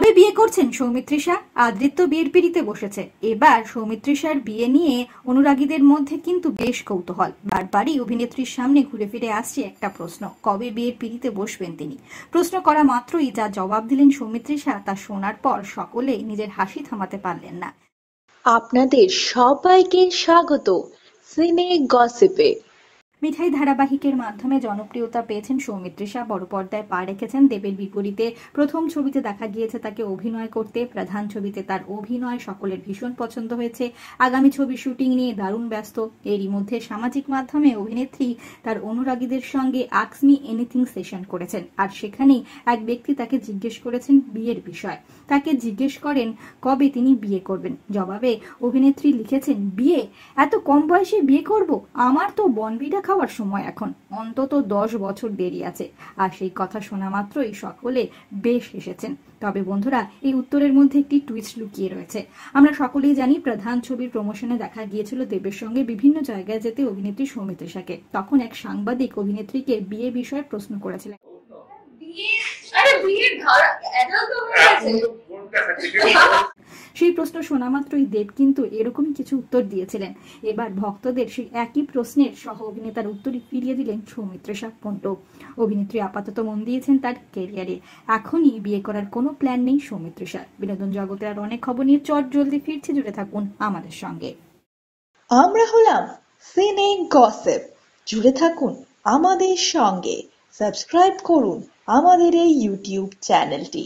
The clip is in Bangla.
কবে বিয়ে করছেন সৌমিত্রিষা আদৃত্য বিয়ের পিড়িতে বসেছে এবার সৌমিত্রিষার বিয়ে নিয়ে অনুরাগীদের মধ্যে কিন্তু বেশ কৌতূহল বারবারই অভিনেত্রীর সামনে ঘুরে ফিরে আসছে একটা প্রশ্ন কবে বিয়ের পিড়িতে বসবেন তিনি প্রশ্ন করা মাত্রই যা জবাব দিলেন সৌমিত্রিষা তা শোনার পর সকলেই নিজের হাসি থামাতে পারলেন না আপনাদের সবাইকে স্বাগত সিনে গসিপে মিঠাই ধারাবাহিকের মাধ্যমে জনপ্রিয়তা পেয়েছেন সৌমিত্রিষা বড় পর্দায় পা রেখেছেন দেবের বিপরীতে প্রথম ছবিতে দেখা গিয়েছে তাকে অভিনয় করতে প্রধান ছবিতে তার অভিনয় সকলের ভীষণ পছন্দ হয়েছে আগামী ছবি শুটিং নিয়ে দারুণ ব্যস্ত এরই মধ্যে সামাজিক মাধ্যমে অভিনেত্রী তার অনুরাগীদের সঙ্গে আক্সমি এনিথিং সেশন করেছেন আর সেখানেই এক ব্যক্তি তাকে জিজ্ঞেস করেছেন বিয়ের বিষয় তাকে জিজ্ঞেস করেন কবে তিনি বিয়ে করবেন জবাবে অভিনেত্রী লিখেছেন বিয়ে এত কম বয়সে বিয়ে করব আমার তো বনবিডা খাওয়ার সময় এখন অন্তত দশ বছর দেরি আছে আর সেই কথা শোনা মাত্রই সকলে বেশ এসেছেন তবে বন্ধুরা এই উত্তরের মধ্যে একটি টুইস্ট লুকিয়ে রয়েছে আমরা সকলেই জানি প্রধান ছবির প্রমোশনে দেখা গিয়েছিল দেবের সঙ্গে বিভিন্ন জায়গায় যেতে অভিনেত্রী সৌমিত্রিষাকে তখন এক সাংবাদিক অভিনেত্রীকে বিয়ে বিষয়ে প্রশ্ন করেছিলেন বিয়ে আরে বিয়ে সেই প্রশ্ন শোনা মাত্রই দেব কিন্তু এরকমই কিছু উত্তর দিয়েছিলেন এবার ভক্তদের সেই একই প্রশ্নের সহ অভিনেতার উত্তরই ফিরিয়ে দিলেন সৌমিত্রেশা পণ্ড অভিনেত্রী আপাতত মন দিয়েছেন তার কেরিয়ারে এখনই বিয়ে করার কোনো প্ল্যান নেই সৌমিত্র সৌমিত্রেশার বিনোদন জগতের আর অনেক খবর নিয়ে চট জলদি ফিরছে জুড়ে থাকুন আমাদের সঙ্গে আমরা হলাম সিনে গসেপ জুড়ে থাকুন আমাদের সঙ্গে সাবস্ক্রাইব করুন আমাদের এই ইউটিউব চ্যানেলটি